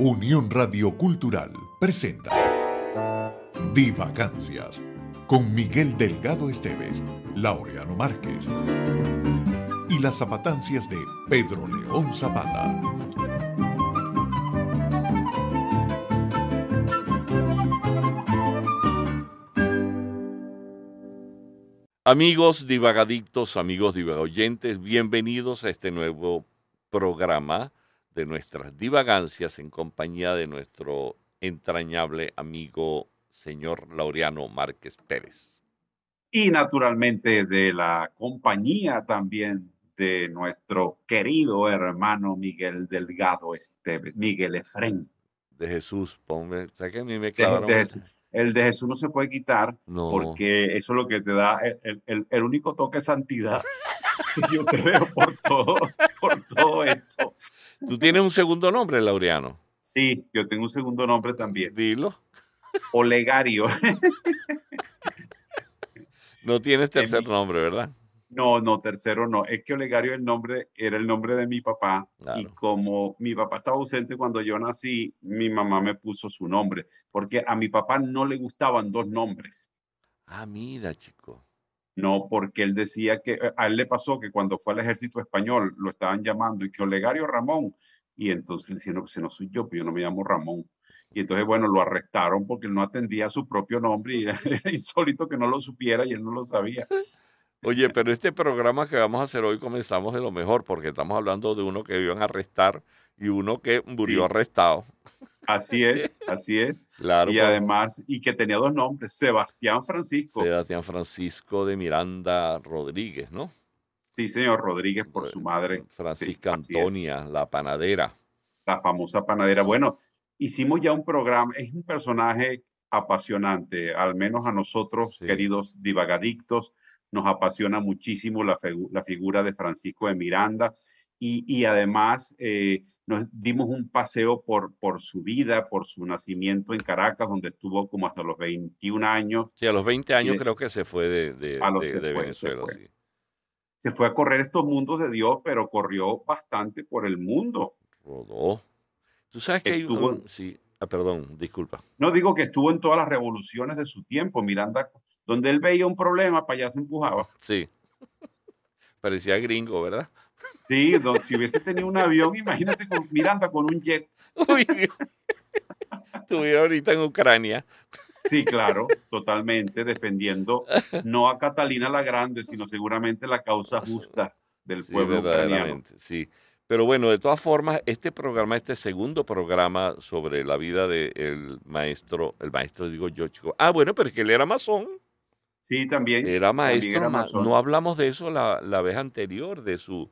Unión Radio Cultural presenta Divagancias con Miguel Delgado Esteves, Laureano Márquez y las zapatancias de Pedro León Zapata. Amigos divagadictos, amigos divagoyentes, bienvenidos a este nuevo programa de nuestras divagancias en compañía de nuestro entrañable amigo señor Laureano Márquez Pérez. Y naturalmente de la compañía también de nuestro querido hermano Miguel Delgado Esteves, Miguel Efren De Jesús, ponme, me el de Jesús no se puede quitar porque eso es lo que te da el, único toque de santidad. Yo te veo por todo, por todo esto. Tú tienes un segundo nombre, Laureano. Sí, yo tengo un segundo nombre también. Dilo. Olegario. no tienes tercer nombre, ¿verdad? No, no, tercero no. Es que Olegario el nombre, era el nombre de mi papá y como mi papá estaba ausente cuando yo nací, mi mamá me puso su nombre, porque a mi papá no le gustaban dos nombres. Ah, mira, chico. No, porque él decía que eh, a él le pasó que cuando fue al ejército español lo estaban llamando y que Olegario Ramón. Y entonces le que que no soy yo, pero pues yo no me llamo Ramón. Y entonces, bueno, lo arrestaron porque él no atendía su propio nombre y era insólito que no lo supiera y él no lo sabía. Oye, pero este programa que vamos a hacer hoy comenzamos de lo mejor, porque estamos hablando de uno que iban a arrestar y uno que murió arrestado. Así es, así es. y además, y que tenía dos nombres, Sebastián Francisco. Sebastián Francisco de Miranda Rodríguez, ¿no? Sí, señor Rodríguez, por su madre. Francisca Antonia, la panadera. La famosa panadera. Bueno, hicimos ya un programa, es un personaje apasionante, al menos a nosotros, queridos divagadictos nos apasiona muchísimo la, figura de Francisco de Miranda y, además eh, nos dimos un paseo por, su vida, por su nacimiento en Caracas, donde estuvo como hasta los 21 años. Sí, a los 20 años creo que se fue de, Venezuela. Se fue. a correr estos mundos de Dios, pero corrió bastante por el mundo. Rodó. Tú sabes que estuvo, sí, ah, perdón, disculpa. No digo que estuvo en todas las revoluciones de su tiempo. Miranda donde él veía un problema, para allá se empujaba. Sí. Parecía gringo, ¿verdad? Sí, si hubiese tenido un avión, imagínate Miranda con un jet. Uy, estuviera ahorita en Ucrania. Sí, claro, totalmente defendiendo no a Catalina la Grande, sino seguramente la causa justa del pueblo sí, ucraniano. Sí, pero bueno, de todas formas, este programa, este segundo programa sobre la vida del maestro, el maestro, digo, chico. Ah, bueno, pero es que él era masón. Sí, también. Era maestro, no hablamos de eso la, la, vez anterior, de su,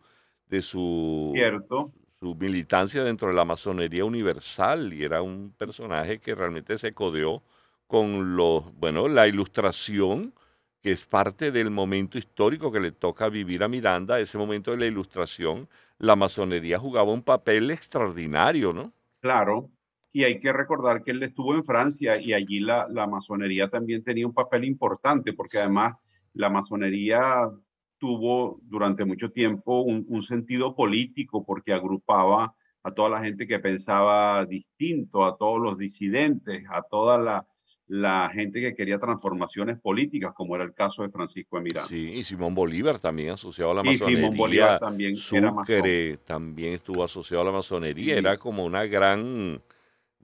de su, Cierto. su militancia dentro de la masonería universal y era un personaje que realmente se codeó con los, bueno, la ilustración que es parte del momento histórico que le toca vivir a Miranda, ese momento de la ilustración, la masonería jugaba un papel extraordinario, ¿no? Claro, y hay que recordar que él estuvo en Francia y allí la, masonería también tenía un papel importante, porque además la masonería tuvo durante mucho tiempo un, sentido político porque agrupaba a toda la gente que pensaba distinto, a todos los disidentes, a toda la, la gente que quería transformaciones políticas, como era el caso de Francisco Miranda Sí, y Simón Bolívar también asociado a la masonería. Y Simón Bolívar también Sucre también estuvo asociado a la masonería, era como una gran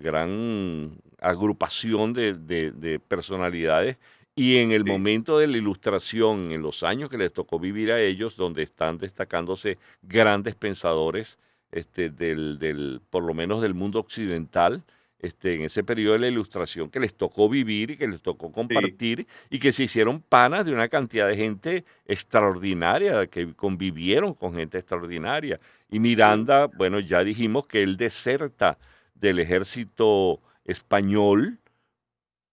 gran agrupación de, personalidades y en el momento de la ilustración, en los años que les tocó vivir a ellos, donde están destacándose grandes pensadores, este, del, por lo menos del mundo occidental, este, en ese periodo de la ilustración que les tocó vivir y que les tocó compartir y que se hicieron panas de una cantidad de gente extraordinaria, que convivieron con gente extraordinaria. Y Miranda, bueno, ya dijimos que él deserta del ejército español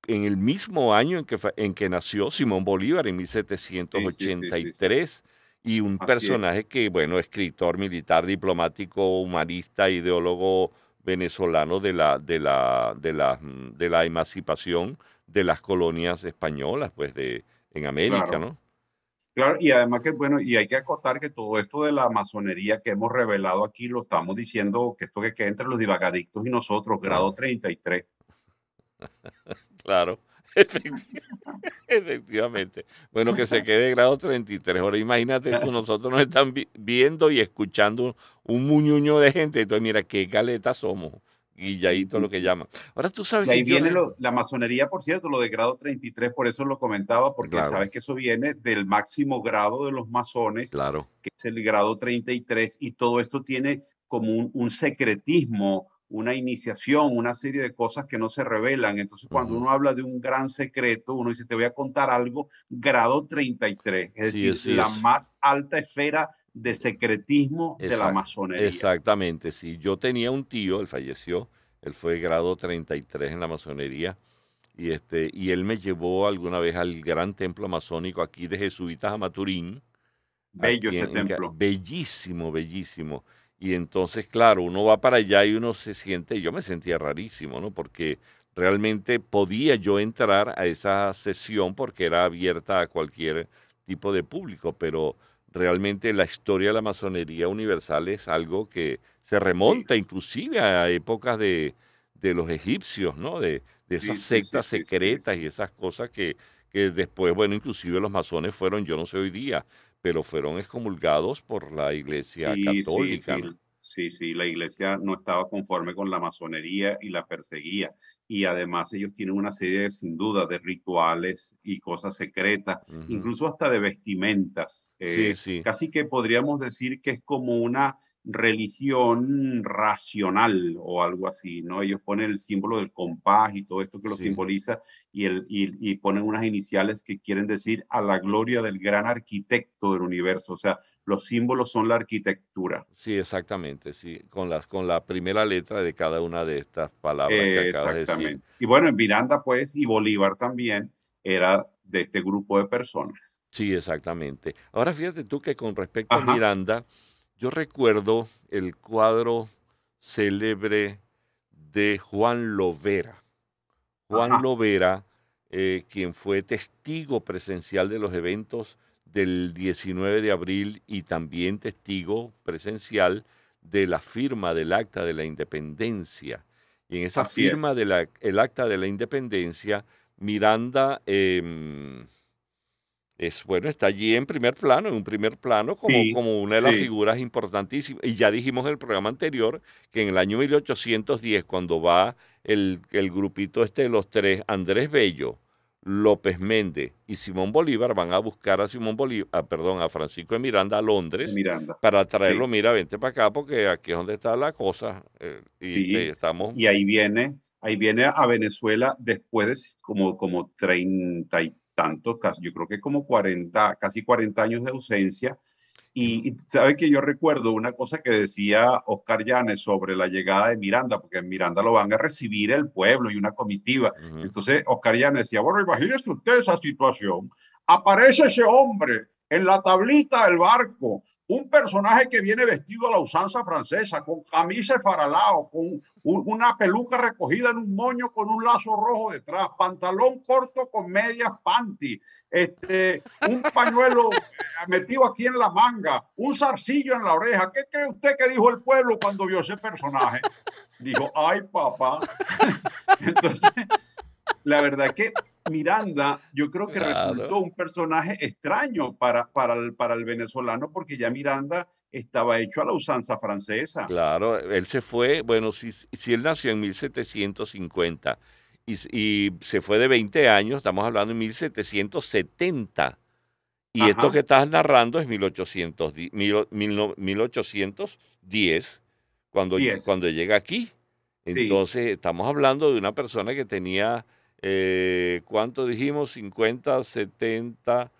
en el mismo año en que, en que nació Simón Bolívar, en 1783. y un personaje que, bueno, escritor, militar, diplomático, humanista, ideólogo venezolano de la, de la, de la, mm, de la emancipación de las colonias españolas, pues, de, en América, ¿no? Claro, y además que, bueno, y hay que acotar que todo esto de la masonería que hemos revelado aquí, lo estamos diciendo, que esto que queda entre los divagadictos y nosotros, grado 33. claro. Efectivamente. Bueno, que se quede grado 33. Ahora imagínate tú, nosotros nos están viendo y escuchando un muñuño de gente. Entonces, mira, qué galetas somos todo lo que llaman. Ahora tú sabes... ahí viene la masonería, por cierto, lo de grado 33, por eso lo comentaba, porque sabes que eso viene del máximo grado de los masones, claro. que es el grado 33, y todo esto tiene como un, secretismo, una iniciación, una serie de cosas que no se revelan. Entonces, cuando uno habla de un gran secreto, uno dice, te voy a contar algo, grado 33, es decir, la más alta esfera de secretismo de la masonería. Exactamente, sí. Yo tenía un tío, él falleció, él fue grado 33 en la masonería, y, este, y él me llevó alguna vez al gran templo masónico aquí de Jesuitas a Maturín. Bello ese templo. bellísimo, bellísimo. Y entonces, claro, uno va para allá y uno se siente, yo me sentía rarísimo, ¿no? Porque realmente podía yo entrar a esa sesión porque era abierta a cualquier tipo de público, pero realmente la historia de la masonería universal es algo que se remonta inclusive a épocas de, los egipcios, ¿no? De, de esas sectas secretas y esas cosas que, que, después, bueno, inclusive los masones fueron, yo no sé hoy día, pero fueron excomulgados por la iglesia católica. Sí, sí, la iglesia no estaba conforme con la masonería y la perseguía. Y además ellos tienen una serie, sin duda, de rituales y cosas secretas, incluso hasta de vestimentas. Eh, casi que podríamos decir que es como una religión racional o algo así, ¿no? Ellos ponen el símbolo del compás y todo esto que lo simboliza y, el, y, ponen unas iniciales que quieren decir a la gloria del gran arquitecto del universo, o sea, los símbolos son la arquitectura. Sí, exactamente, sí, con, las, con la primera letra de cada una de estas palabras. que acabas exactamente. De Y bueno, en Miranda pues y Bolívar también era de este grupo de personas. Sí, exactamente. Ahora fíjate tú que con respecto a Miranda, yo recuerdo el cuadro célebre de Juan Lovera. Juan Lovera, eh, quien fue testigo presencial de los eventos del 19 de abril y también testigo presencial de la firma del Acta de la Independencia. Y en esa firma del Acta de la Independencia, Miranda... Em, es bueno, está allí en primer plano, en un primer plano, como, como una de las figuras importantísimas. Y ya dijimos en el programa anterior que en el año 1810, cuando va el, el grupito este de los tres, Andrés Bello, López Méndez y Simón Bolívar van a buscar a Simón Bolívar, ah, perdón, a Francisco de Miranda a Londres para traerlo, mira, vente para acá porque aquí es donde está la cosa. Eh, y, estamos... y ahí viene, ahí viene a Venezuela después como, como 30 tanto, yo creo que como 40, casi 40 años de ausencia. Y, sabe que yo recuerdo una cosa que decía Oscar Llanes sobre la llegada de Miranda, porque en Miranda lo van a recibir el pueblo y una comitiva. Entonces Oscar Llanes decía, bueno, imagínese usted esa situación. Aparece ese hombre en la tablita del barco, un personaje que viene vestido a la usanza francesa, con camisa faralao, con una peluca recogida en un moño con un lazo rojo detrás, pantalón corto con medias panty, este, un pañuelo metido aquí en la manga, un zarcillo en la oreja. ¿Qué cree usted que dijo el pueblo cuando vio ese personaje? Dijo, ay papá. Entonces, la verdad es que Miranda, yo creo que resultó un personaje extraño para, para, el, para el venezolano, porque ya Miranda estaba hecho a la usanza francesa. Claro, él se fue, bueno, si, si él nació en 1750 y, y, se fue de 20 años, estamos hablando en 1770. Y esto que estás narrando es 1800, 1810, cuando, cuando llega aquí. Entonces, estamos hablando de una persona que tenía eh, ¿cuánto dijimos? 50, 70,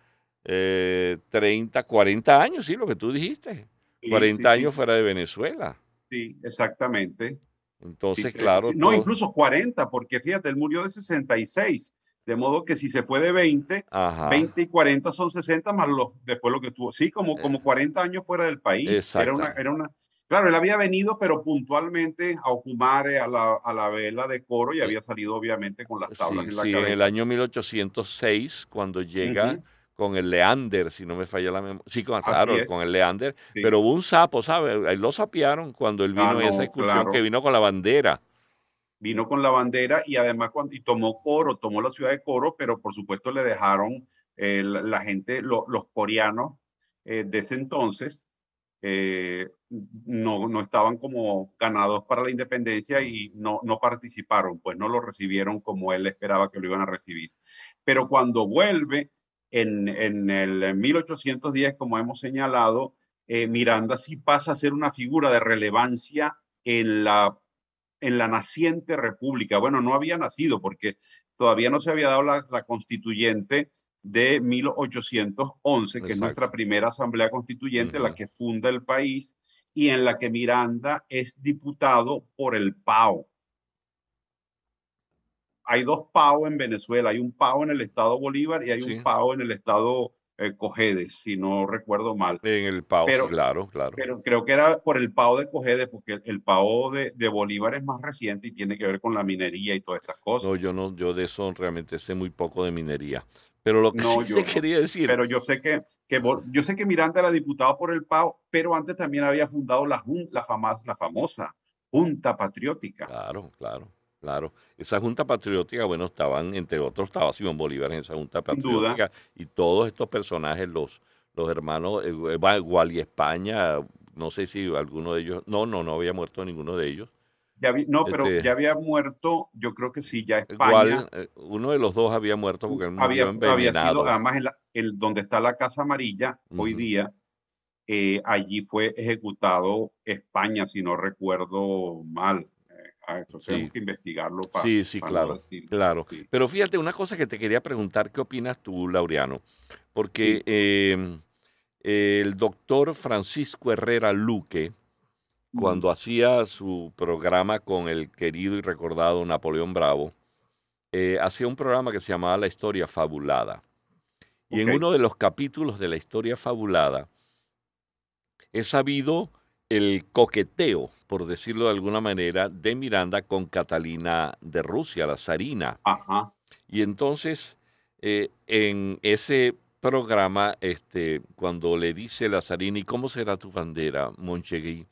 30, 40 años, sí, lo que tú dijiste. 40 años fuera de Venezuela. Sí, exactamente. Entonces, eh, claro. No, incluso 40, porque fíjate, él murió de 66. De modo que si se fue de 20, 20 y 40 son 60 más los, después lo que tuvo. Sí, como, eh. como 40 años fuera del país. Era una, era una, Claro, él había venido, pero puntualmente a Okumare, a la, a la vela de coro, y había salido obviamente con las tablas en la sí, En el año 1806, cuando llega con el Leander, si no me falla la memoria. Sí, con, claro, con el Leander. Pero hubo un sapo, ¿sabes? Lo sapearon cuando él ah, vino en esa excursión que vino con la bandera vino con la bandera y además cuando, tomó Coro, tomó la ciudad de Coro, pero por supuesto le dejaron eh, la, gente, los coreanos eh, de ese entonces, eh, no, no estaban como ganados para la independencia y no, no participaron, pues no lo recibieron como él esperaba que lo iban a recibir. Pero cuando vuelve en, en el 1810, como hemos señalado, eh, Miranda sí pasa a ser una figura de relevancia en la, en la naciente república. Bueno, no había nacido porque todavía no se había dado la, constituyente de 1811, que es nuestra primera asamblea constituyente, la que funda el país y en la que Miranda es diputado por el PAO. Hay dos PAO en Venezuela, hay un PAO en el estado Bolívar y hay un PAO en el estado eh, Cojedes, si no recuerdo mal. En el PAO, claro, claro. Pero creo que era por el PAO de Cojedes, porque el, el PAO de, de, Bolívar es más reciente y tiene que ver con la minería y todas estas cosas. No, yo no, yo de eso realmente sé muy poco de minería. Pero lo que yo, quería decir. Pero yo sé que, que, yo sé que Miranda era diputado por el PAO, pero antes también había fundado la, la, fama, la famosa Junta Patriótica. Claro, claro, claro. Esa Junta Patriótica, bueno, estaban, entre otros, estaba Simón Bolívar en esa Junta Patriótica. Y todos estos personajes, los, los hermanos, Igual eh, eh, y España, no sé si alguno de ellos, no, no, no había muerto ninguno de ellos no, pero este ya había muerto, yo creo que sí, ya eh, España. Eh, uno de los dos había muerto porque había, había sido, además, donde está la Casa Amarilla hoy día, eh, allí fue ejecutado España, si no recuerdo mal. tenemos que investigarlo Sí, sí, claro. claro. Pero fíjate, una cosa que te quería preguntar, ¿qué opinas tú, Laureano? Porque em, el doctor Francisco Herrera Luque cuando hacía su programa con el querido y recordado Napoleón Bravo, eh, hacía un programa que se llamaba La Historia Fabulada. Y en uno de los capítulos de La Historia Fabulada, he sabido el coqueteo, por decirlo de alguna manera, de Miranda con Catalina de Rusia, la zarina. Ajá. Y entonces, eh, en ese programa, este, cuando le dice la zarina, ¿y cómo será tu bandera, Monchegui?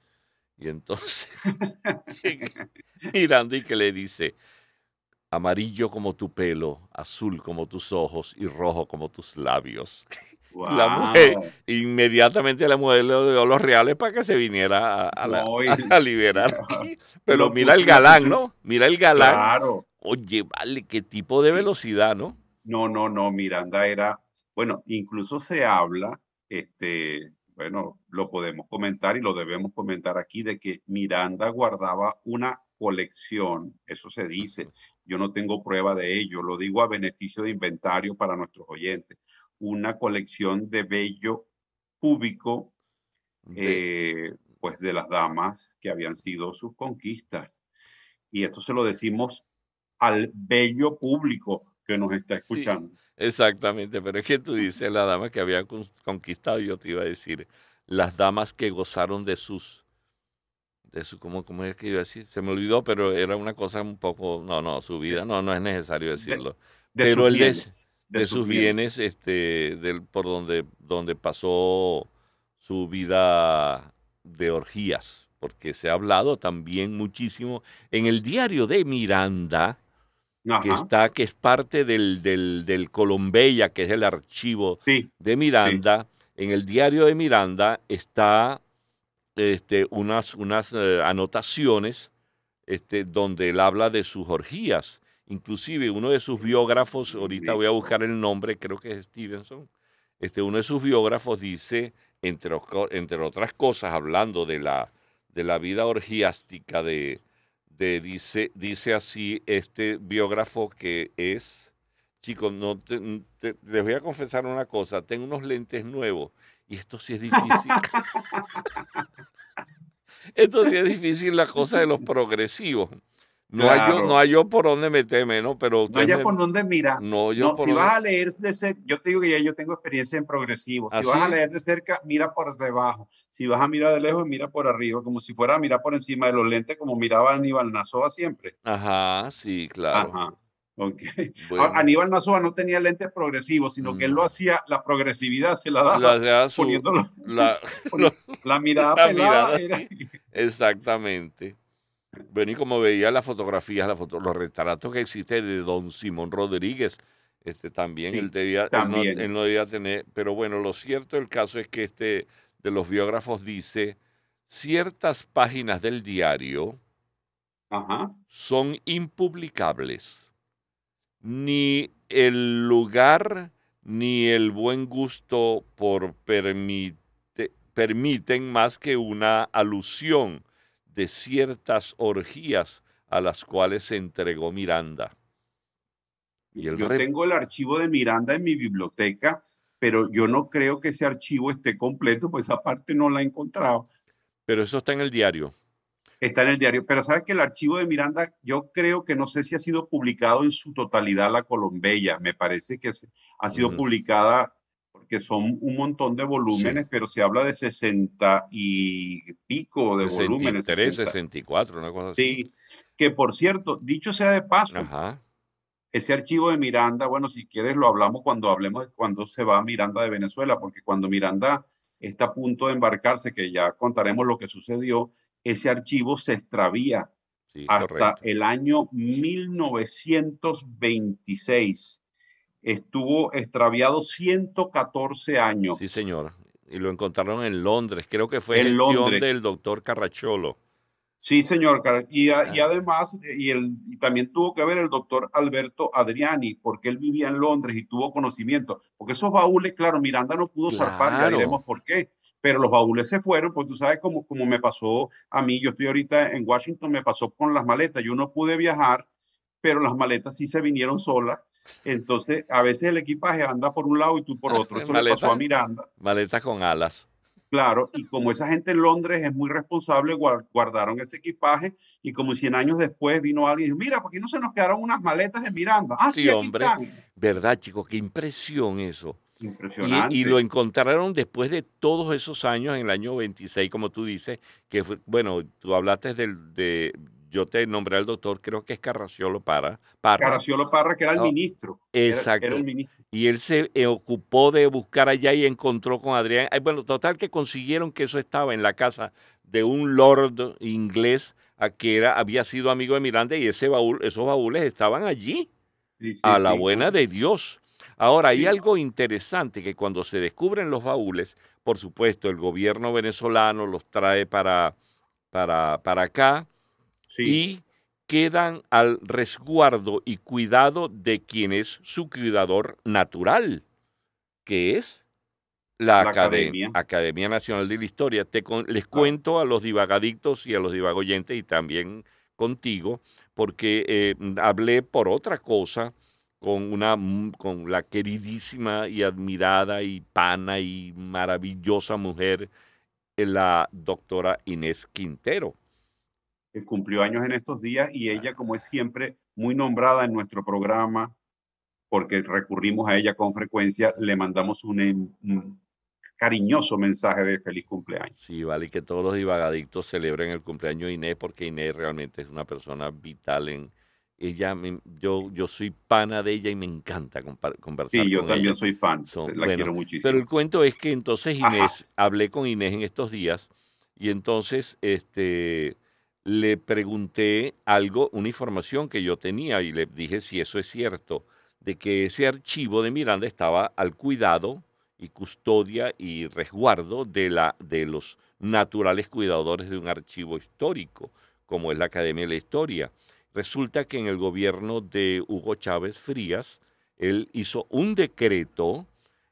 Y entonces Miranda y que le dice, amarillo como tu pelo, azul como tus ojos y rojo como tus labios. La mujer, inmediatamente la mujer le dio los reales para que se viniera a, la, liberar. Pero mira el galán, ¿no? Mira el galán. Claro. Oye, vale, qué tipo de velocidad, ¿no? No, no, no, Miranda era, bueno, incluso se habla, este, bueno, lo podemos comentar y lo debemos comentar aquí, de que Miranda guardaba una colección, eso se dice, yo no tengo prueba de ello, lo digo a beneficio de inventario para nuestros oyentes, una colección de bello público, eh, pues de las damas que habían sido sus conquistas. Y esto se lo decimos al bello público que nos está escuchando. Exactamente, pero es que tú dices la dama que había conquistado, yo te iba a decir, las damas que gozaron de sus, de su, ¿cómo, cómo es que iba a decir? Se me olvidó, pero era una cosa un poco, no, no, su vida, no, no es necesario decirlo. De, pero sus el bienes, de, sus bienes, bienes este, del, por donde, donde pasó su vida de orgías, porque se ha hablado también muchísimo en el diario de Miranda, que está, que es parte del, del, Colombella, que es el archivo de Miranda. En el diario de Miranda está este, unas, unas eh, anotaciones este, donde él habla de sus orgías. Inclusive uno de sus biógrafos, ahorita voy a buscar el nombre, creo que es Stevenson, este, uno de sus biógrafos dice, entre, entre otras cosas, hablando de la, de la vida orgiástica de, dice, dice así este biógrafo que es, chicos, no les voy a confesar una cosa, tengo unos lentes nuevos y esto sí es difícil. esto sí es difícil la cosa de los progresivos. No, hay yo, no por dónde meterme, ¿no? Pero no hay por dónde mira No, yo no, si vas a leer de cerca, yo te digo que ya yo tengo experiencia en progresivo. Si ¿Ah, vas a leer de cerca, mira por debajo. Si vas a mirar de lejos, mira por arriba, como si fuera a mirar por encima de los lentes, como miraba Aníbal Nazoa siempre. Ajá, sí, claro. Ajá. Aníbal Nazoa no tenía lentes progresivos, sino que él lo mm. hacía, la progresividad se la daba la, la, mirada pelada. Exactamente y como veía las fotografías, la foto, los retratos que existen de don Simón Rodríguez. Este, también, él, no, debía tener, pero bueno, lo cierto del caso es que este de los biógrafos dice, ciertas páginas del diario son impublicables. Ni el lugar ni el buen gusto por permiten más que una alusión de ciertas orgías a las cuales se entregó Miranda. yo tengo el archivo de Miranda en mi biblioteca, pero yo no creo que ese archivo esté completo, pues esa parte no la he encontrado. Pero eso está en el diario. Está en el diario, pero sabes que el archivo de Miranda, yo creo que no sé si ha sido publicado en su totalidad la Colombella, me parece que ha sido publicada que son un montón de volúmenes, pero se habla de 60 y pico de volúmenes. 63, 64, una cosa sí, así. Sí, que por cierto, dicho sea de paso, ese archivo de Miranda, bueno, si quieres lo hablamos cuando hablemos cuando se va Miranda de Venezuela, porque cuando Miranda está a punto de embarcarse, que ya contaremos lo que sucedió, ese archivo se extravía hasta el año 1926 estuvo extraviado 114 años. Sí, señor. Y lo encontraron en Londres. Creo que fue el el del doctor Carracholo. Sí, señor. Y, ah. además, y, el, también tuvo que ver el doctor Alberto Adriani, porque él vivía en Londres y tuvo conocimiento. Porque esos baúles, claro, Miranda no pudo zarpar, ya diremos por qué. Pero los baúles se fueron, pues tú sabes como cómo me pasó a mí. Yo estoy ahorita en Washington, me pasó con las maletas. Yo no pude viajar, pero las maletas sí se vinieron solas entonces, a veces el equipaje anda por un lado y tú por ah, otro. Eso maleta, le pasó a Miranda. Maleta con alas. Claro, y como esa gente en Londres es muy responsable, guardaron ese equipaje y como 100 años después vino alguien y dijo, mira, ¿por qué no se nos quedaron unas maletas de Miranda? Ah, sí, hombre. ¿Verdad, chicos? Qué impresión eso. Impresionante. Y, lo encontraron después de todos esos años, en el año 26, como tú dices, que fue, bueno, tú hablaste del, de, yo te nombré al doctor, creo que es Carraciolo Parra. Carraciolo Parra, que era el ah, ministro. Exacto. Y él se eh, ocupó de buscar allá y encontró con Adrián. Bueno, total que consiguieron que eso estaba en la casa de un lord inglés a que era, había sido amigo de Miranda y ese baúl, esos baúles estaban allí, a la buena de Dios. Ahora, hay algo interesante que cuando se descubren los baúles, por supuesto, el gobierno venezolano los trae para, para, para acá y quedan al resguardo y cuidado de quien es su cuidador natural, que es la, Academia. Nacional de la Historia. les ah. cuento a los divagadictos y a los divagoyentes y también contigo, porque eh, hablé por otra cosa con, una, mm, con la queridísima y admirada y pana y maravillosa mujer, la doctora Inés Quintero cumplió años en estos días y ella, como es siempre, muy nombrada en nuestro programa, porque recurrimos a ella con frecuencia, le mandamos em, un, cariñoso mensaje de feliz cumpleaños. Sí, vale, y que todos los divagadictos celebren el cumpleaños de Inés, porque Inés realmente es una persona vital en... Ella, yo, yo soy pana de ella y me encanta conversar Sí, yo también soy fan, la quiero muchísimo. Pero el cuento es que entonces Inés, hablé con Inés en estos días y entonces este, le pregunté algo, una información que yo tenía y le dije si eso es cierto, de que ese archivo de Miranda estaba al cuidado y custodia y resguardo de, la, de los naturales cuidadores de un archivo histórico, como es la Academia de la Historia. Resulta que en el gobierno de Hugo Chávez Frías, él hizo un decreto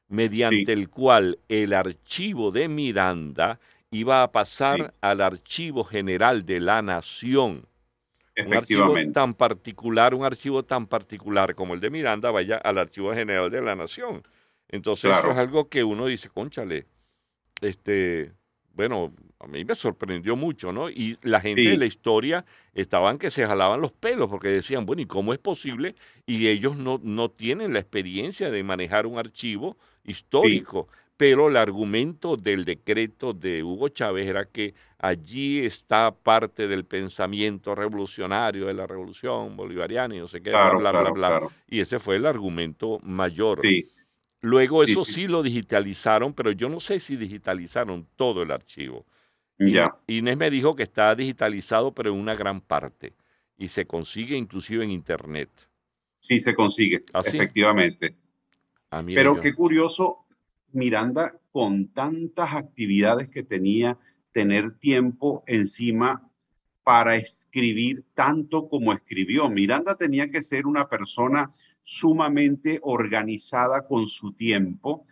mediante el cual el archivo de Miranda iba a pasar al Archivo General de la Nación. Un archivo tan particular, un archivo tan particular como el de Miranda vaya al Archivo General de la Nación. Entonces eso es algo que uno dice, conchale, este, bueno, a mí me sorprendió mucho, ¿no? Y la gente de la historia estaban que se jalaban los pelos porque decían, bueno, ¿y cómo es posible? Y ellos no, no tienen la experiencia de manejar un archivo histórico pero el argumento del decreto de Hugo Chávez era que allí está parte del pensamiento revolucionario de la revolución bolivariana y no sé qué, Y ese fue el argumento mayor. Sí. Luego eso sí, lo digitalizaron, pero yo no sé si digitalizaron todo el archivo. Ya. Inés me dijo que está digitalizado, pero en una gran parte. Y se consigue inclusive en Internet. Sí, se consigue, ¿Ah, efectivamente. Ah, pero qué curioso, Miranda, con tantas actividades que tenía, tener tiempo encima para escribir tanto como escribió. Miranda tenía que ser una persona sumamente organizada con su tiempo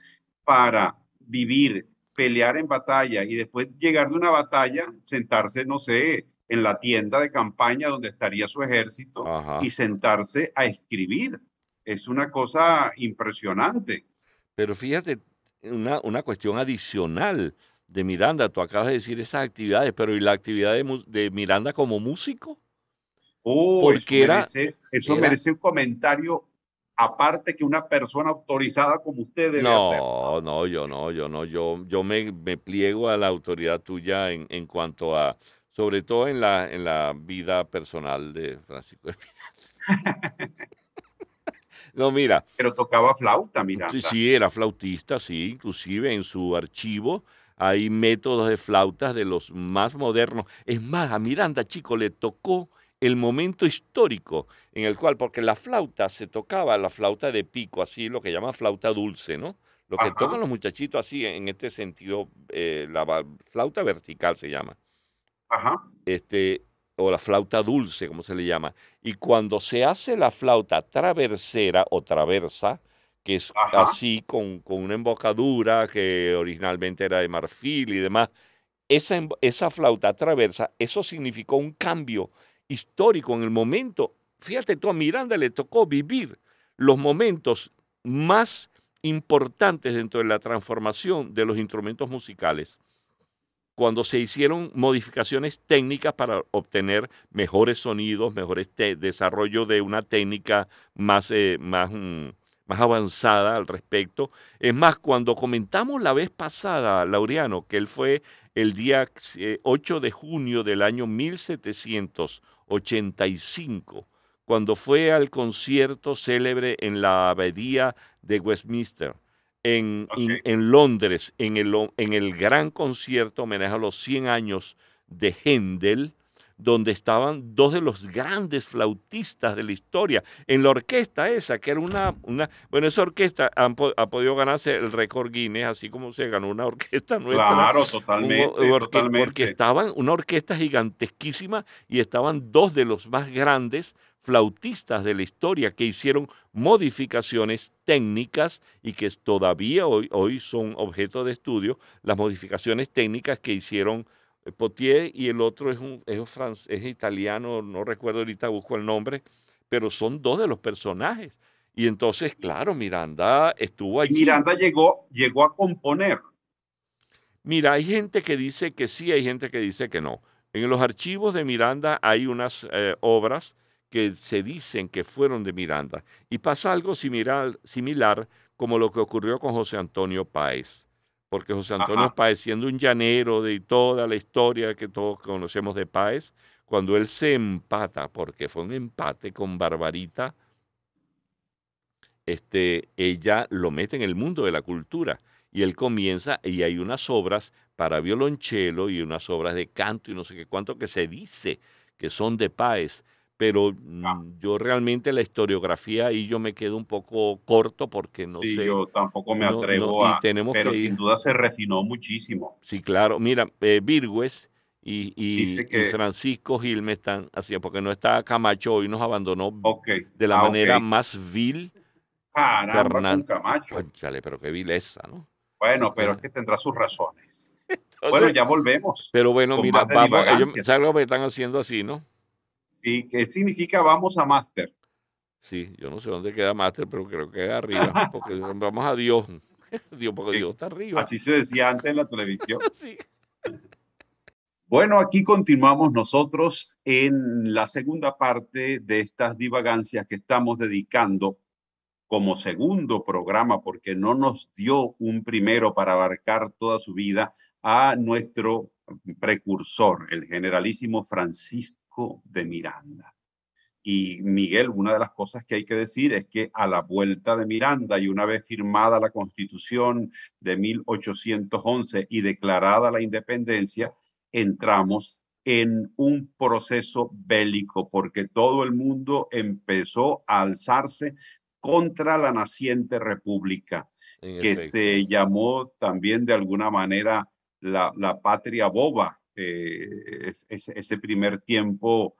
para vivir, pelear en batalla y después llegar de una batalla, sentarse, no sé, en la tienda de campaña donde estaría su ejército y sentarse a escribir. Es una cosa impresionante. Pero fíjate, una, una cuestión adicional de Miranda. Tú acabas de decir esas actividades, pero ¿y la actividad de, Miranda como músico? Porque eso, merece, un comentario aparte que una persona autorizada como usted debe no, hacer. No, no, yo no, yo no, yo, yo me, me pliego a la autoridad tuya en, cuanto a, sobre todo en la, en la vida personal de Francisco. No, mira. Pero tocaba flauta, mira. Sí, sí, era flautista, sí. Inclusive en su archivo hay métodos de flautas de los más modernos. Es más, a Miranda, chico, le tocó el momento histórico en el cual, porque la flauta se tocaba, la flauta de pico, así lo que llaman flauta dulce, ¿no? Lo que tocan los muchachitos así, en este sentido, eh, la flauta vertical se llama. Ajá. Este, o la flauta dulce, como se le llama. Y cuando se hace la flauta traversera o traversa, que es así con, una embocadura que originalmente era de marfil y demás, esa, esa flauta traversa, eso significó un cambio histórico en el momento. Fíjate tú, a Miranda le tocó vivir los momentos más importantes dentro de la transformación de los instrumentos musicales cuando se hicieron modificaciones técnicas para obtener mejores sonidos, mejores desarrollo de una técnica más, eh, más, mm, más avanzada al respecto. Es más, cuando comentamos la vez pasada, Laureano, que él fue el día 8 eh, de junio del año 1785, cuando fue al concierto célebre en la abadía de Westminster en, en Londres, en el, en el gran concierto homenaje a los 100 años de Händel, donde estaban dos de los grandes flautistas de la historia, en la orquesta esa, que era una... una bueno, esa orquesta ha podido ganarse el récord Guinness, así como se ganó una orquesta nuestra. Claro, totalmente, totalmente. Porque estaban una orquesta gigantesquísima y estaban dos de los más grandes flautistas de la historia que hicieron modificaciones técnicas y que todavía hoy, hoy son objeto de estudio, las modificaciones técnicas que hicieron eh, Potier y el otro es, un, italiano, no recuerdo ahorita, busco el nombre, pero son dos de los personajes. Y entonces, claro, Miranda estuvo allí. Miranda llegó, llegó a componer. Mira, hay gente que dice que sí, hay gente que dice que no. En los archivos de Miranda hay unas eh, obras que se dicen que fueron de Miranda. Y pasa algo similar, similar como lo que ocurrió con José Antonio Páez, porque José Antonio Páez, siendo un llanero de toda la historia que todos conocemos de Páez, cuando él se empata, porque fue un empate con Barbarita, este, ella lo mete en el mundo de la cultura. Y él comienza, y hay unas obras para violonchelo y unas obras de canto y no sé qué cuánto que se dice que son de Páez pero mm, yo realmente la historiografía ahí yo me quedo un poco corto porque no sé. Yo tampoco me atrevo a. pero sin duda se refinó muchísimo. Sí, claro. Mira, eh, Virgües y, Francisco Gil me están haciendo, porque no está Camacho hoy, nos abandonó de la ah, manera más vil. Caramba, con Camacho. pero qué vileza, ¿no? Bueno, pero es que tendrá sus razones. bueno, ya volvemos. Pero bueno, mira, vamos, ellos, ¿sabes lo que están haciendo así, no? Sí, ¿qué significa vamos a máster. Sí, yo no sé dónde queda máster, pero creo que es arriba, porque vamos a Dios. Dios, porque Dios está arriba. Así se decía antes en la televisión. Bueno, aquí continuamos nosotros en la segunda parte de estas divagancias que estamos dedicando como segundo programa, porque no nos dio un primero para abarcar toda su vida, a nuestro precursor, el generalísimo Francisco de Miranda. Y Miguel, una de las cosas que hay que decir es que a la vuelta de Miranda y una vez firmada la constitución de 1811 y declarada la independencia, entramos en un proceso bélico, porque todo el mundo empezó a alzarse contra la naciente república, que se llamó también de alguna manera la patria boba, eh, ese, primer tiempo,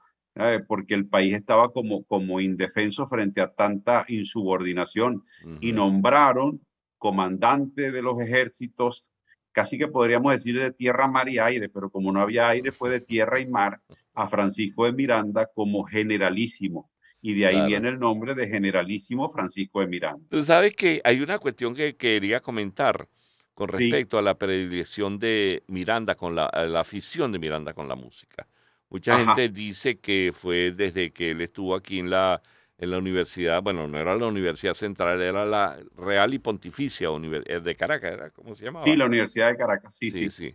porque el país estaba como, como indefenso frente a tanta insubordinación y nombraron comandante de los ejércitos, casi que podríamos decir de tierra, mar y aire, pero como no había aire fue de tierra y mar, a Francisco de Miranda como generalísimo. Y de ahí viene el nombre de generalísimo Francisco de Miranda. Tú sabes que hay una cuestión que quería comentar con respecto a la predilección de Miranda con la, afición de Miranda con la música. Mucha gente dice que fue desde que él estuvo aquí en la, en la universidad, bueno, no era la Universidad Central, era la Real y Pontificia eh, de Caracas, ¿era? ¿cómo se llamaba? Sí, la Universidad de Caracas, sí. sí. sí.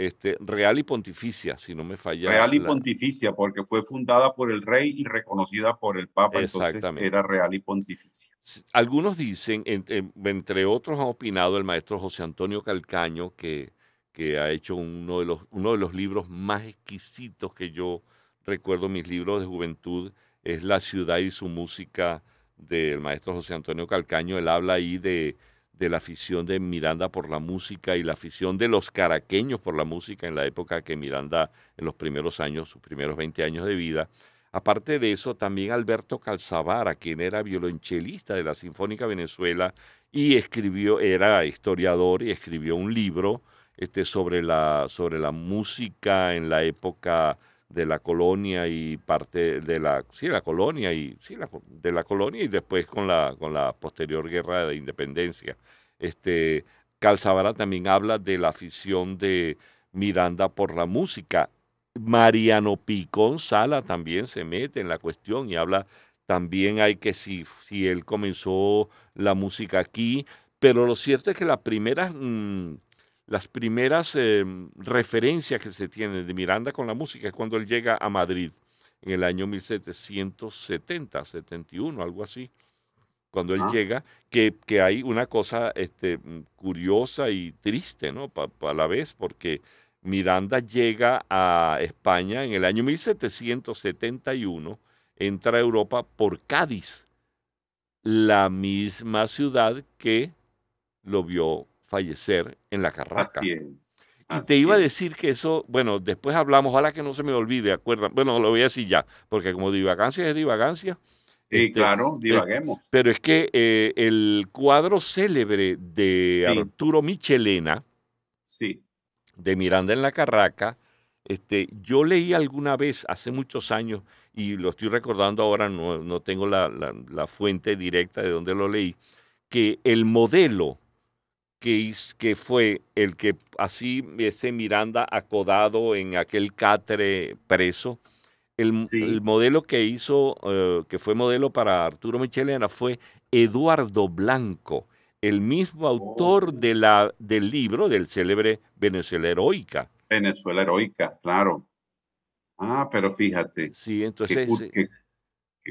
Este, Real y Pontificia, si no me falla. Real y Pontificia, porque fue fundada por el rey y reconocida por el Papa, entonces era Real y Pontificia. Algunos dicen, entre otros ha opinado el maestro José Antonio Calcaño, que, que ha hecho uno de, los, uno de los libros más exquisitos que yo recuerdo, mis libros de juventud, es La ciudad y su música del maestro José Antonio Calcaño. Él habla ahí de de la afición de Miranda por la música y la afición de los caraqueños por la música en la época que Miranda, en los primeros años, sus primeros 20 años de vida. Aparte de eso, también Alberto Calzavara, quien era violonchelista de la Sinfónica Venezuela y escribió, era historiador y escribió un libro este, sobre, la, sobre la música en la época de la colonia y parte de la la colonia y de la colonia y después con la con la posterior guerra de independencia este Calzabara también habla de la afición de Miranda por la música Mariano Picón Sala también se mete en la cuestión y habla también hay que si si él comenzó la música aquí pero lo cierto es que las primeras mm, las primeras em, referencias que se tienen de Miranda con la música es cuando él llega a Madrid en el año 1770, 71, algo así, cuando él llega, que, hay una cosa este, curiosa y triste, ¿no? A la vez, porque Miranda llega a España en el año 1771, entra a Europa por Cádiz, la misma ciudad que lo vio fallecer en la carraca. y te iba a decir que eso, bueno, después hablamos, ojalá que no se me olvide, acuerdan. Bueno, lo voy a decir ya, porque como divagancia es divagancia. Este, claro, eh, divaguemos. Pero es que eh, el cuadro célebre de Arturo Michelena, sí. de Miranda en la Carraca, este, yo leí alguna vez, hace muchos años, y lo estoy recordando ahora, no, tengo la, la fuente directa de donde lo leí, que el modelo que, que fue el que así ese Miranda acodado en aquel catre preso. El, modelo que hizo, eh, que fue modelo para Arturo Michelena, fue Eduardo Blanco, el mismo oh. autor de la, del libro del célebre Venezuela Heroica. Venezuela Heroica, claro. Ah, pero fíjate. Sí, entonces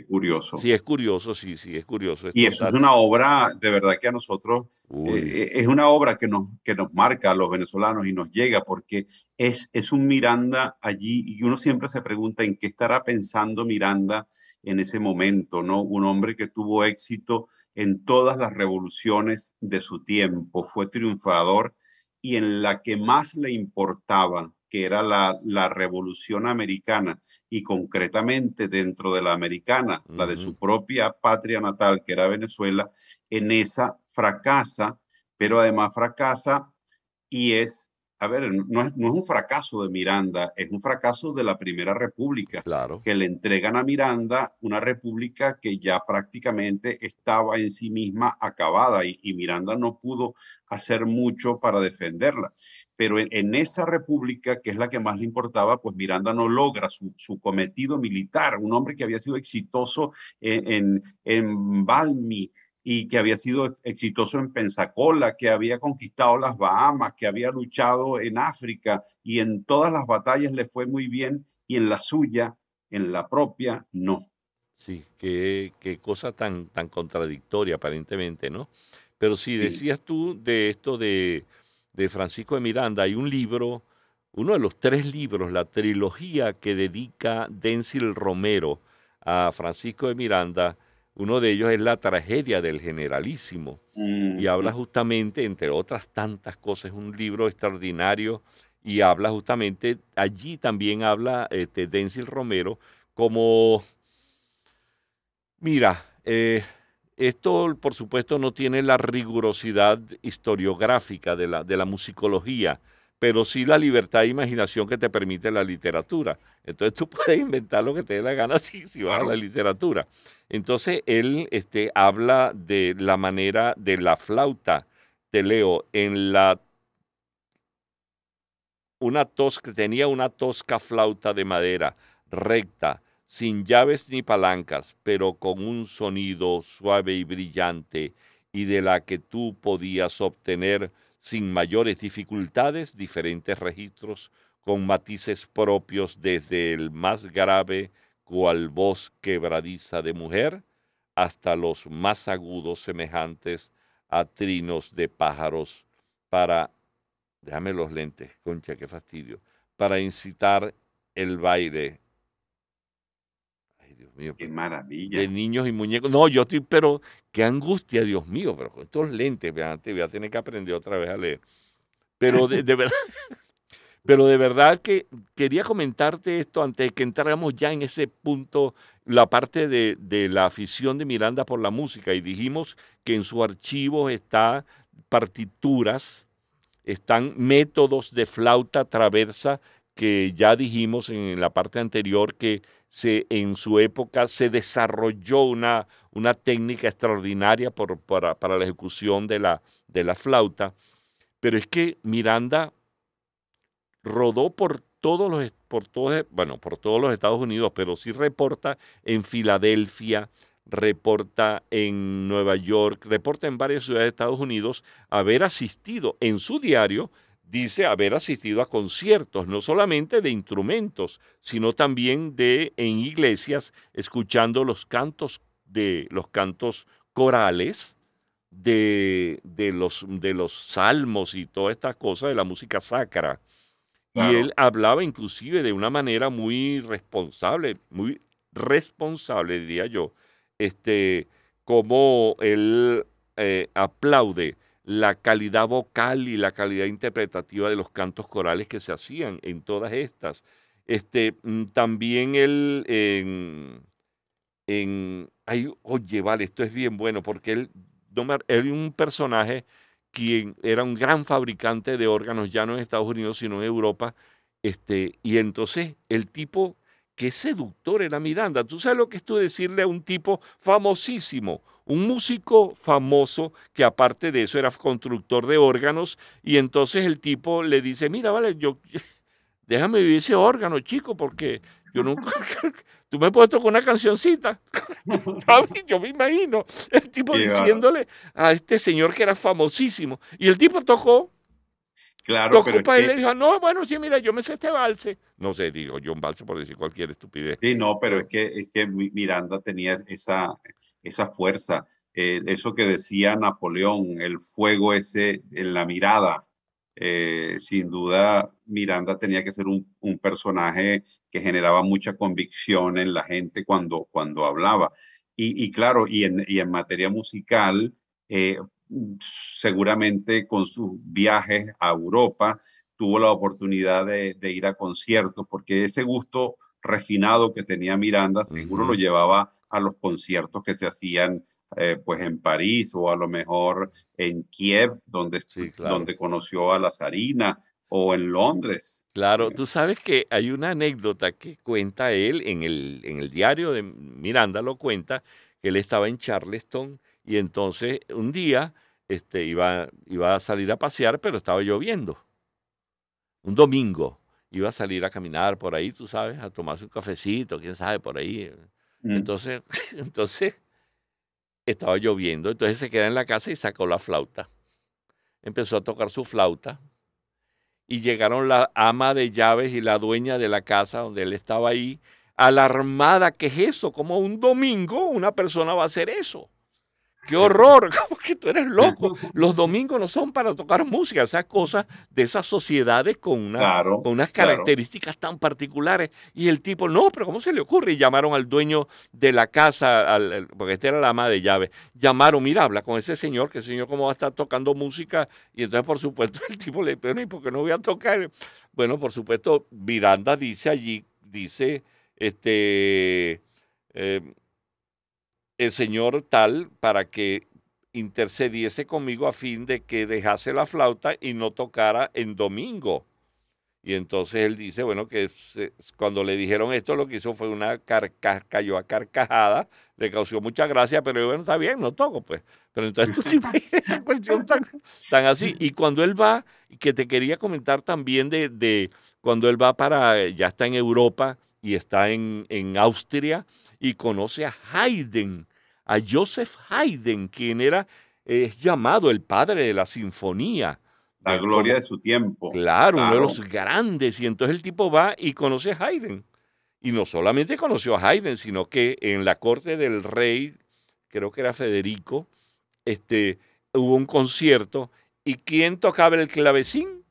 curioso. Sí, es curioso, sí, sí, es curioso. y eso es una obra, de verdad que a nosotros, eh, es una obra que nos, que nos marca a los venezolanos y nos llega, porque es, es un Miranda allí y uno siempre se pregunta en qué estará pensando Miranda en ese momento, ¿no? Un hombre que tuvo éxito en todas las revoluciones de su tiempo, fue triunfador y en la que más le importaba que era la, la, revolución americana y concretamente dentro de la americana, la de su propia patria natal, que era Venezuela, en esa fracasa, pero además fracasa y es a ver, no es, un fracaso de Miranda, es un fracaso de la Primera República, claro. que le entregan a Miranda una república que ya prácticamente estaba en sí misma acabada y, Miranda no pudo hacer mucho para defenderla. Pero en, esa república, que es la que más le importaba, pues Miranda no logra su, cometido militar, un hombre que había sido exitoso en, en, en Balmi, y que había sido exitoso en Pensacola, que había conquistado las Bahamas, que había luchado en África y en todas las batallas le fue muy bien y en la suya, en la propia, no. Sí, qué, qué cosa tan, tan contradictoria aparentemente, ¿no? Pero si sí, decías tú de esto de, de Francisco de Miranda, hay un libro, uno de los tres libros, la trilogía que dedica Denzil Romero a Francisco de Miranda, uno de ellos es la tragedia del generalísimo y habla justamente, entre otras tantas cosas, un libro extraordinario y habla justamente, allí también habla este, Denzil Romero como, mira, eh, esto por supuesto no tiene la rigurosidad historiográfica de la, de la musicología, pero sí la libertad de imaginación que te permite la literatura. Entonces tú puedes inventar lo que te dé la gana si, vas a la literatura. Entonces él este, habla de la manera de la flauta, te leo, en la... Una tosca, tenía una tosca flauta de madera, recta, sin llaves ni palancas, pero con un sonido suave y brillante, y de la que tú podías obtener sin mayores dificultades diferentes registros con matices propios desde el más grave cual voz quebradiza de mujer hasta los más agudos semejantes a trinos de pájaros para, déjame los lentes, concha, qué fastidio, para incitar el baile Qué maravilla. De niños y muñecos. No, yo estoy, pero qué angustia, Dios mío, pero con estos lentes, antes voy a tener que aprender otra vez a leer. Pero de, verdad, pero de verdad que quería comentarte esto antes de que entráramos ya en ese punto, la parte de, la afición de Miranda por la música. Y dijimos que en su archivo está partituras, están métodos de flauta traversa que ya dijimos en la parte anterior que se, en su época se desarrolló una, una técnica extraordinaria para, la ejecución de la, de la flauta, pero es que Miranda rodó por todos los, por todos, eh, bueno, por todos los Estados Unidos, pero sí reporta en Filadelfia, reporta en Nueva York, reporta en varias ciudades de Estados Unidos haber asistido en su diario dice haber asistido a conciertos, no solamente de instrumentos, sino también de en iglesias, escuchando los cantos de los cantos corales de, de los, de los salmos y toda estas cosa de la música sacra. Y él hablaba inclusive de una manera muy responsable, muy responsable, diría yo, este, como él eh, aplaude la calidad vocal y la calidad interpretativa de los cantos corales que se hacían en todas estas. Este, mm, también él... en, oye, vale, esto es bien bueno, porque él, era un personaje quien era un gran fabricante de órganos, ya no en Estados Unidos, sino en Europa, este, y entonces el tipo qué seductor era Miranda. Tú sabes lo que es tú decirle a un tipo famosísimo, un músico famoso que aparte de eso era constructor de órganos y entonces el tipo le dice, mira, vale, yo déjame vivir ese órgano, chico, porque yo nunca, tú me puedes tocar una cancioncita, yo me imagino, el tipo diciéndole a este señor que era famosísimo y el tipo tocó Claro, pero le dijo, no, bueno, sí, mira, yo me sé este valse. No sé, digo, yo un valse por decir cualquier estupidez. Sí, no, pero es que, es que Miranda tenía esa, esa fuerza, eh, eso que decía Napoleón, el fuego ese en la mirada. Eh, sin duda, Miranda tenía que ser un, personaje que generaba mucha convicción en la gente cuando, cuando hablaba. Y, y claro, y en, y en materia musical, eh, Mm, seguramente con sus viajes a Europa tuvo la oportunidad de, ir a conciertos, porque ese gusto refinado que tenía Miranda seguro lo llevaba a los conciertos que se hacían eh, pues en París o a lo mejor en Kiev, donde, donde conoció a la zarina, o en Londres. Claro, eh, tú sabes que hay una anécdota que cuenta él en el, en el diario de Miranda, lo cuenta, que él estaba en Charleston y entonces un día este, iba, iba a salir a pasear, pero estaba lloviendo. Un domingo iba a salir a caminar por ahí, tú sabes, a tomarse un cafecito, quién sabe, por ahí. Mm. Entonces, entonces estaba lloviendo, entonces se queda en la casa y sacó la flauta. Empezó a tocar su flauta y llegaron la ama de llaves y la dueña de la casa donde él estaba ahí, alarmada, ¿qué es eso? Como un domingo una persona va a hacer eso. ¡Qué horror! ¿Cómo que tú eres loco? Los domingos no son para tocar música, esas cosas de esas sociedades con, una, con unas características tan particulares. Y el tipo, no, pero ¿cómo se le ocurre? Y llamaron al dueño de la casa, porque este era la ama de llaves. Llamaron, mira, habla con ese señor, que el señor cómo va a estar tocando música. Y entonces, por supuesto, el tipo le dice, ¿y por qué no voy a tocar? Bueno, por supuesto, Miranda dice allí, dice, este... Eh, el señor tal para que intercediese conmigo a fin de que dejase la flauta y no tocara en domingo. Y entonces él dice, bueno, que cuando le dijeron esto, lo que hizo fue una a carcajada, le causó mucha gracia, pero bueno, está bien, no toco, pues. Pero entonces tú te esa cuestión tan, así. Y cuando él va, que te quería comentar también de, cuando él va para, ya está en Europa y está en, en Austria, y conoce a Haydn, a Joseph Haydn, quien era es eh, llamado el padre de la sinfonía. La gloria de su tiempo. Claro, uno de los grandes. Y entonces el tipo va y conoce a Haydn. Y no solamente conoció a Haydn, sino que en la corte del rey, creo que era Federico, este, hubo un concierto. ¿Y quién tocaba el clavecín?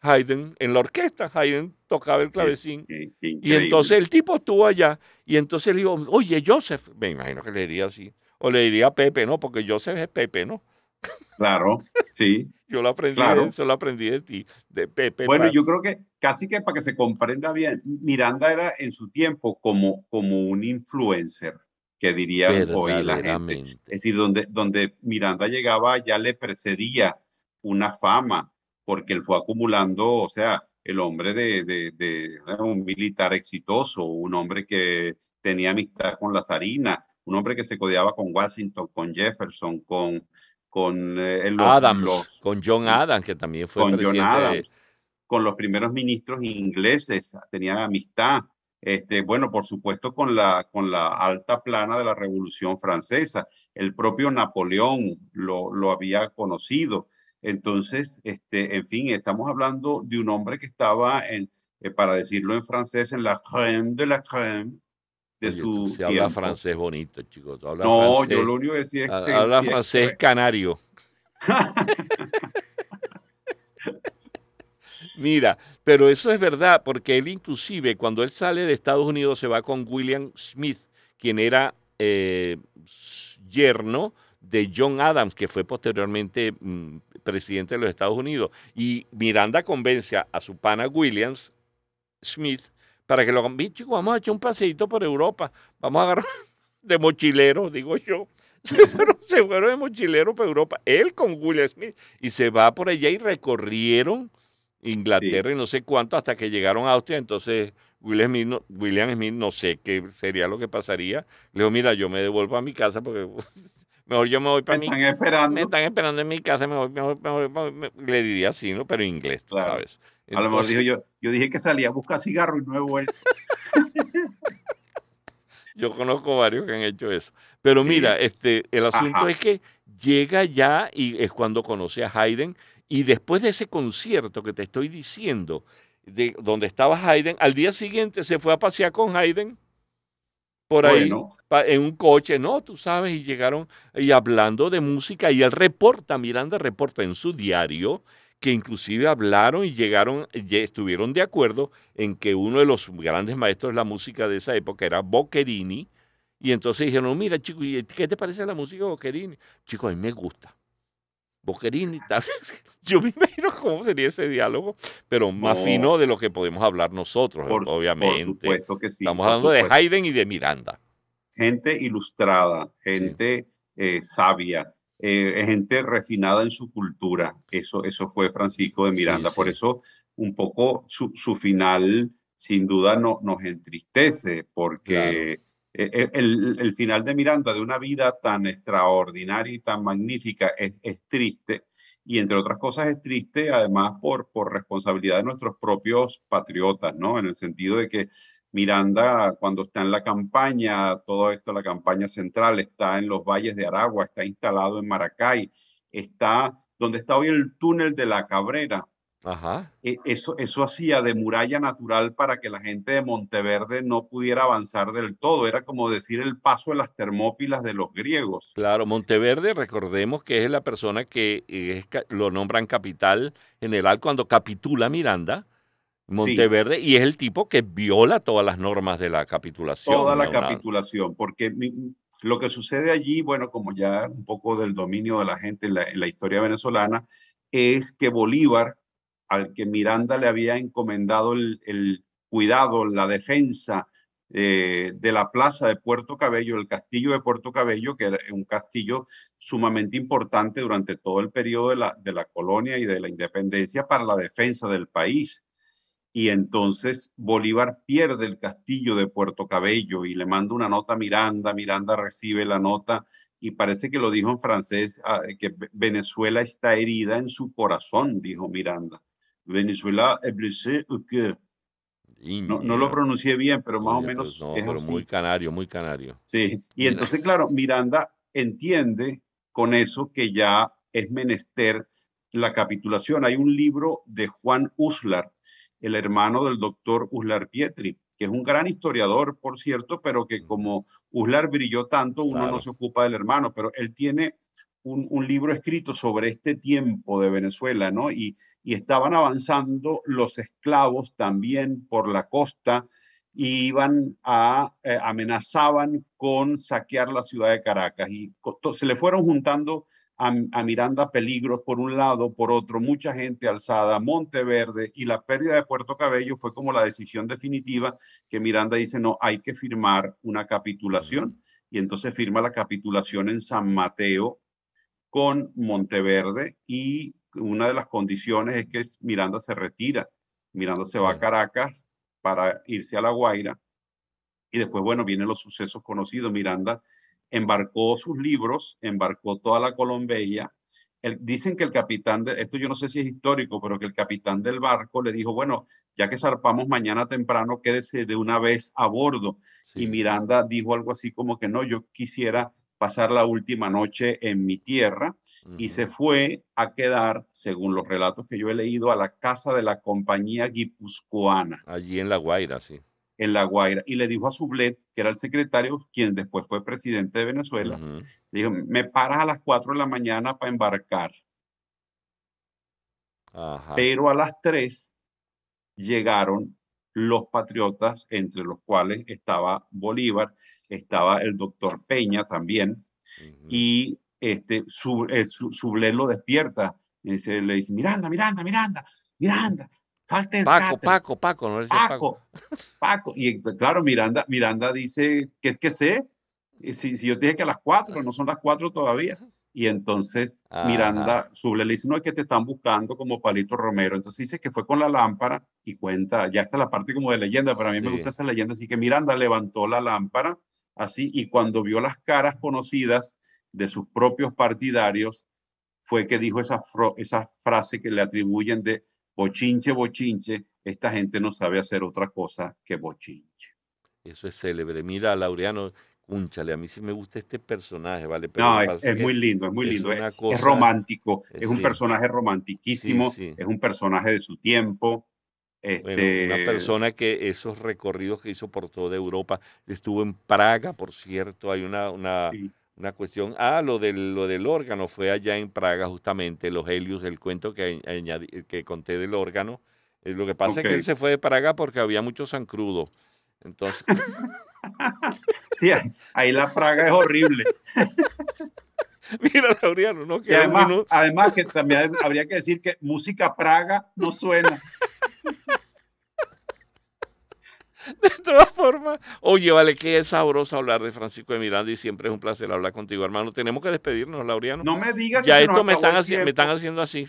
Haydn en la orquesta. Haydn tocaba el clavecín. y entonces el tipo estuvo allá y entonces le digo, oye, Joseph, me imagino que le diría así, o le diría Pepe, ¿no? Porque Joseph es Pepe, ¿no? Claro, sí. yo lo aprendí, claro. lo aprendí de ti, de Pepe. Bueno, yo creo que casi que para que se comprenda bien, Miranda era en su tiempo como, como un influencer que diría hoy la gente. Es decir, donde, donde Miranda llegaba ya le precedía una fama, porque él fue acumulando, o sea, el hombre de, un militar exitoso, un hombre que tenía amistad con la zarina, un hombre que se codeaba con Washington, con Jefferson, con, con eh, con John Adams, que también fue con presidente John con los primeros ministros ingleses, tenía amistad. Este, bueno, por supuesto, con la, con la alta plana de la Revolución Francesa. El propio Napoleón lo, lo había conocido. Entonces, este, en fin, estamos hablando de un hombre que estaba, en, eh, para decirlo en francés, en la crème de la crème de su. Se habla francés bonito, chicos. no, yo lo único que decía es Habla francés canario. Mira, pero eso es verdad, porque él inclusive cuando él sale de Estados Unidos se va con William Smith, quien era eh, yerno de John Adams, que fue posteriormente mm, presidente de los Estados Unidos. Y Miranda convence a su pana Williams Smith para que lo Chicos, vamos a echar un paseíto por Europa. Vamos a agarrar de mochilero, digo yo. Se fueron, de mochilero por Europa, él con William Smith, y se va por allá y recorrieron Inglaterra y no sé cuánto hasta que llegaron a Austria. Entonces, William Smith, no, William Smith, no sé qué sería lo que pasaría. Le digo, mira, yo me devuelvo a mi casa porque Mejor yo me voy para me están esperando. en mi casa, me voy, me le diría así, ¿no? Pero en inglés, tú ¿sabes? a lo mejor dijo yo, yo dije que salía a buscar cigarro y no he yo conozco varios que han hecho eso. Pero mira, este, el asunto es que llega ya y es cuando conoce a Haydn. Y después de ese concierto que te estoy diciendo, de donde estaba Haydn, al día siguiente se fue a pasear con Haydn por ahí en un coche, no, tú sabes, y llegaron y hablando de música y el reporta, Miranda reporta en su diario que inclusive hablaron y llegaron, y estuvieron de acuerdo en que uno de los grandes maestros de la música de esa época era Boccherini, y entonces dijeron, mira chico, ¿qué te parece la música de Boccherini? Chico, a mí me gusta. Boquerín y Yo me imagino cómo sería ese diálogo, pero más fino de lo que podemos hablar nosotros, obviamente. Por supuesto que sí. Estamos hablando de Haydn y de Miranda. Gente ilustrada, gente eh, sabia, eh, gente refinada en su cultura. Eso, eso fue Francisco de Miranda. Por eso, un poco su, final, sin duda, no, nos entristece, porque e, e, el, final de Miranda, de una vida tan extraordinaria y tan magnífica, es, triste. Y entre otras cosas es triste, además, por, por responsabilidad de nuestros propios patriotas, ¿no? En el sentido de que Miranda, cuando está en la campaña, todo esto, la campaña central, está en los valles de Aragua, está instalado en Maracay, está donde está hoy el túnel de la Cabrera, Ajá. E, eso, eso hacía de muralla natural para que la gente de Monteverde no pudiera avanzar del todo. Era como decir el paso de las Termópilas de los griegos. Claro, Monteverde, recordemos que es la persona que eh, es, lo nombran capital general cuando capitula Miranda. Monteverde, y es el tipo que viola todas las normas de la capitulación. Toda la capitulación, porque lo que sucede allí, bueno, como ya un poco del dominio de la gente en la historia venezolana, es que Bolívar al que Miranda le había encomendado el, cuidado, la defensa eh, de la plaza de Puerto Cabello, el castillo de Puerto Cabello, que era un castillo sumamente importante durante todo el periodo de la, de la colonia y de la independencia para la defensa del país. Y entonces Bolívar pierde el castillo de Puerto Cabello y le manda una nota a Miranda, Miranda recibe la nota y parece que lo dijo en francés, ah, que Venezuela está herida en su corazón, dijo Miranda. Venezuela no, no, lo pronuncié bien, pero más o menos. no, es pero muy canario, muy canario. Sí, y entonces, claro, Miranda entiende con eso que ya es menester la capitulación. Hay un libro de Juan Uslar, el hermano del doctor Uslar Pietri, que es un gran historiador, por cierto, pero que como Uslar brilló tanto, uno no se ocupa del hermano, pero él tiene un, un, libro escrito sobre este tiempo de Venezuela, ¿no? Y, y estaban avanzando los esclavos también por la costa y iban a eh, amenazaban con saquear la ciudad de Caracas y se le fueron juntando a, a, Miranda peligros por un lado, por otro, mucha gente alzada, Monteverde y la pérdida de Puerto Cabello fue como la decisión definitiva que Miranda dice, no, hay que firmar una capitulación y entonces firma la capitulación en San Mateo con Monteverde y una de las condiciones es que Miranda se retira. Miranda se va a Caracas para irse a La Guaira. Y después, bueno, vienen los sucesos conocidos. Miranda embarcó sus libros, embarcó toda la Colombella. dicen que el capitán, de, esto yo no sé si es histórico, pero que el capitán del barco le dijo, bueno, ya que zarpamos mañana temprano, quédese de una vez a bordo. Y Miranda dijo algo así como que no, yo quisiera pasar la última noche en mi tierra y se fue a quedar, según los relatos que yo he leído, a la casa de la compañía guipuzcoana. Allí en La Guaira, sí. En La Guaira. Y le dijo a Sublet, que era el secretario, quien después fue presidente de Venezuela, dijo, me paras a las 4 de la mañana para embarcar. Pero a las 3 llegaron los patriotas, entre los cuales estaba Bolívar, estaba el doctor Peña también, y este, su, eh, su, lo despierta, y le dice, Miranda, Miranda, Miranda, Miranda, falta el Paco, Paco, Paco, no le Paco, Paco, Paco, y claro, Miranda, Miranda dice, ¿qué es que sé? Si, si yo te dije que a las cuatro, no son las cuatro todavía. Y entonces Miranda Suble le dice, no, es que te están buscando como Palito Romero. Entonces dice que fue con la lámpara y cuenta, ya está la parte como de leyenda, pero a mí me gusta esa leyenda. Así que Miranda levantó la lámpara así y cuando vio las caras conocidas de sus propios partidarios, fue que dijo esa, esa frase que le atribuyen de bochinche, bochinche, esta gente no sabe hacer otra cosa que bochinche. Eso es célebre. Mira, Laureano, cúnchale, a mí sí me gusta este personaje, ¿vale? no, es, muy lindo, es muy lindo, es, romántico, es, un personaje romantiquísimo, es un personaje de su tiempo. Este... una persona que esos recorridos que hizo por toda Europa, estuvo en Praga, por cierto, hay una, una, una cuestión, ah, lo del, lo del órgano fue allá en Praga justamente, los Helios, el cuento que, que conté del órgano, eh, lo que pasa es que él se fue de Praga porque había mucho san crudo. Entonces. ahí la praga es horrible. Mira, Lauriano, no además, que también habría que decir que música praga no suena. De todas formas, oye, vale, que es sabroso hablar de Francisco de Miranda y siempre es un placer hablar contigo, hermano. Tenemos que despedirnos, Laureano. No me digas ya que esto me están, haciendo, me están haciendo así.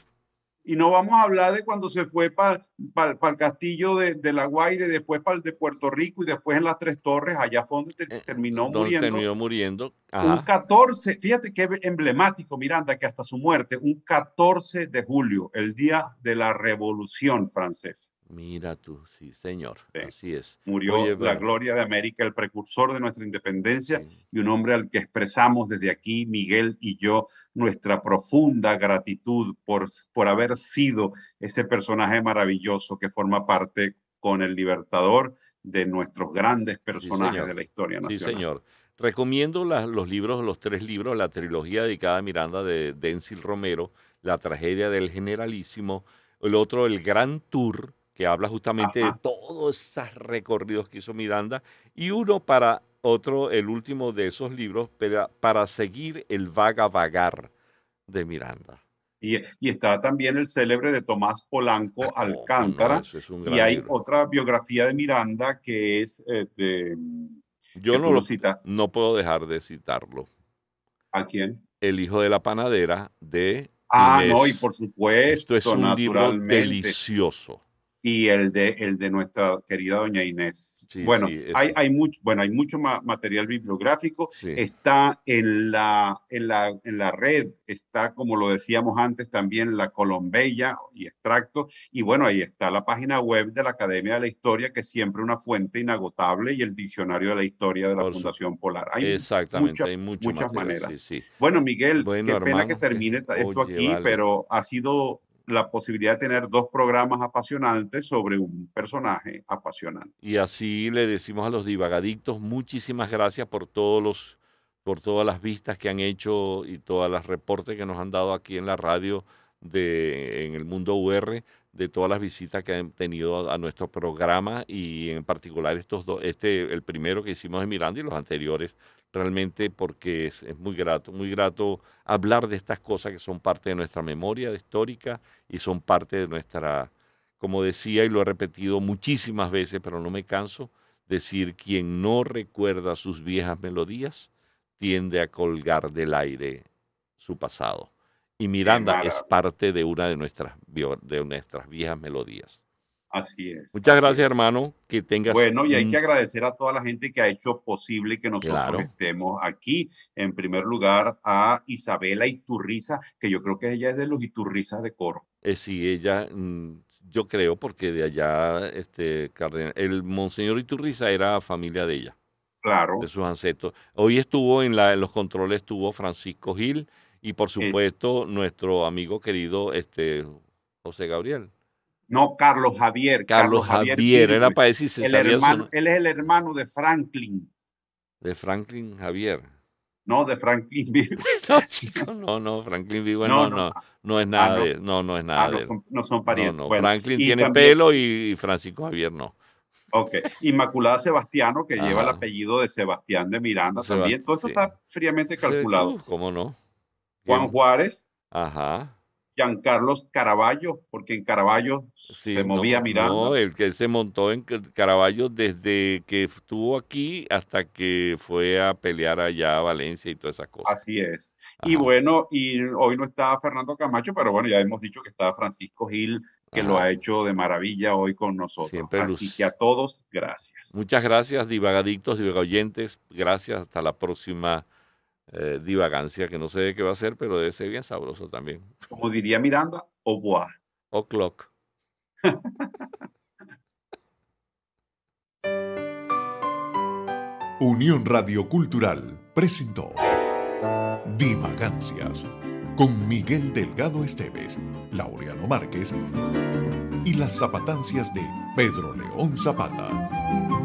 Y no vamos a hablar de cuando se fue para el castillo de, La Guaira después para el de Puerto Rico y después en las Tres Torres, allá fue donde eh, terminó muriendo. Terminó muriendo. Un 14, fíjate qué emblemático, Miranda, que hasta su muerte, un 14 de julio, el día de la Revolución Francesa. Mira tú, sí, señor. Así es. Murió la gloria de América, el precursor de nuestra independencia y un hombre al que expresamos desde aquí, Miguel y yo, nuestra profunda gratitud por, por haber sido ese personaje maravilloso que forma parte con el Libertador de nuestros grandes personajes de la historia nacional. Sí, señor. Recomiendo los libros, los tres libros, la trilogía dedicada a Miranda de Denzil Romero, La tragedia del generalísimo, el otro, El Gran Tour que habla justamente de todos esos recorridos que hizo Miranda, y uno para otro, el último de esos libros, para, seguir el vaga vagar de Miranda. Y, está también el célebre de Tomás Polanco ah, pues Alcántara, y hay otra biografía de Miranda que es eh, mm, Yo no lo no puedo dejar de citarlo. ¿A quién? El hijo de la panadera de... Ah, no, y por supuesto, Esto es un libro delicioso y el de, el de nuestra querida doña Inés. bueno, hay, mucho, bueno, hay mucho material bibliográfico, está en la, en, la, red, está, como lo decíamos antes, también la Colombella y extracto, y bueno, ahí está la página web de la Academia de la Historia, que es siempre una fuente inagotable, y el diccionario de la historia de la Fundación Polar. Hay Exactamente, hay muchas maneras. Bueno, Miguel, qué pena que termine esto aquí, pero ha sido la posibilidad de tener dos programas apasionantes sobre un personaje apasionante. Y así le decimos a los divagadictos muchísimas gracias por todos los por todas las vistas que han hecho y todas las reportes que nos han dado aquí en la radio de en el mundo UR de todas las visitas que han tenido a, nuestro programa y en particular estos dos este el primero que hicimos en Miranda y los anteriores realmente porque es, muy grato, muy grato hablar de estas cosas que son parte de nuestra memoria histórica y son parte de nuestra, como decía y lo he repetido muchísimas veces, pero no me canso, decir quien no recuerda sus viejas melodías tiende a colgar del aire su pasado. Y Miranda es parte de una de nuestras, de nuestras viejas melodías. Así es. Muchas gracias, hermano. Que tengas. Bueno, y hay que agradecer a toda la gente que ha hecho posible que nosotros estemos aquí. En primer lugar, a Isabela Iturriza, que yo creo que ella es de los Iturrizas de Coro. Eh, sí, ella, mm, yo creo, porque de allá, este, el Monseñor Iturriza era familia de ella. Claro. De sus ancestros. Hoy estuvo en, la, los controles, estuvo Francisco Gil y, por eh. supuesto, nuestro amigo querido este, José Gabriel. No, Carlos Javier. Carlos, Javier, era para decir, Él es el hermano de Franklin. De Franklin Javier. No, de Franklin no, chicos, no, no, Franklin Vigo no, no, no, es ah, nada, no, no, es nada. Ah, no, son, no, parientes. No, Franklin tiene pelo y Francisco Javier no. Ok, Inmaculada Sebastiano, que lleva el apellido de Sebastián de Miranda también. Todo esto está fríamente calculado. Uh, ¿Cómo no? Juan Juárez. Ajá. Giancarlos Caraballo, porque en Caraballo se movía mirando. No, el que se montó en Caraballo desde que estuvo aquí hasta que fue a pelear allá a Valencia y todas esas cosas. Así es. Y bueno, y hoy no está Fernando Camacho, pero bueno, ya hemos dicho que está Francisco Gil, que lo ha hecho de maravilla hoy con nosotros. Siempre Así que a todos, gracias. Muchas gracias, divagadictos, oyentes, Gracias, hasta la próxima eh, divagancia que no sé qué va a ser, pero debe ser bien sabroso también. Como diría Miranda, o bois. O clock. Unión Radio Cultural presentó Divagancias con Miguel Delgado Esteves, Laureano Márquez y las zapatancias de Pedro León Zapata.